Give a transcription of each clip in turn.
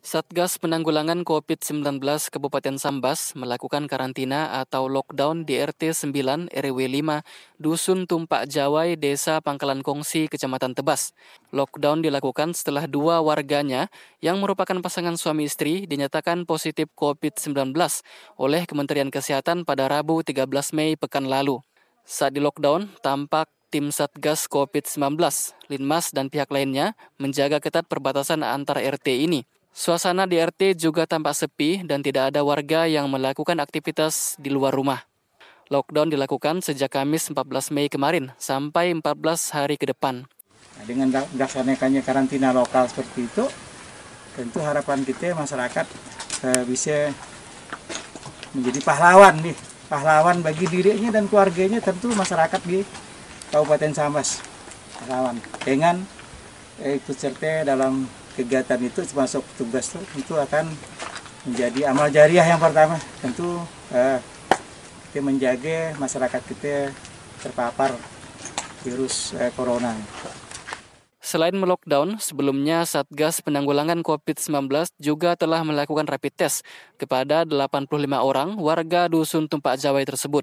Satgas Penanggulangan COVID-19 Kabupaten Sambas melakukan karantina atau lockdown di RT 9 RW 5 Dusun Tumpak Jawai, Desa Pangkalan Kongsi, Kecamatan Tebas. Lockdown dilakukan setelah dua warganya yang merupakan pasangan suami istri dinyatakan positif COVID-19 oleh Kementerian Kesehatan pada Rabu 13 Mei pekan lalu. Saat di lockdown, tampak tim Satgas COVID-19, Linmas, dan pihak lainnya menjaga ketat perbatasan antar RT ini. Suasana di RT juga tampak sepi dan tidak ada warga yang melakukan aktivitas di luar rumah. Lockdown dilakukan sejak Kamis 14 Mei kemarin sampai 14 hari ke depan. Nah, dengan dilaksanakannya karantina lokal seperti itu, tentu harapan kita masyarakat eh, bisa menjadi pahlawan nih, pahlawan bagi dirinya dan keluarganya tentu masyarakat di Kabupaten Sambas, pahlawan dengan eh, ikut serta dalam kegiatan itu termasuk tugas itu tentu akan menjadi amal jariah yang pertama tentu eh, kita menjaga masyarakat kita terpapar virus eh, corona. Selain melockdown, sebelumnya Satgas Penanggulangan COVID-19 juga telah melakukan rapid test kepada 85 orang warga Dusun Tumpak Jawai tersebut.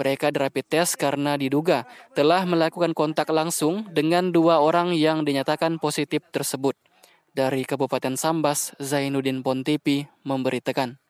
Mereka dirapid test karena diduga telah melakukan kontak langsung dengan dua orang yang dinyatakan positif tersebut dari Kabupaten Sambas, Zainuddin Pontipi, memberitakan.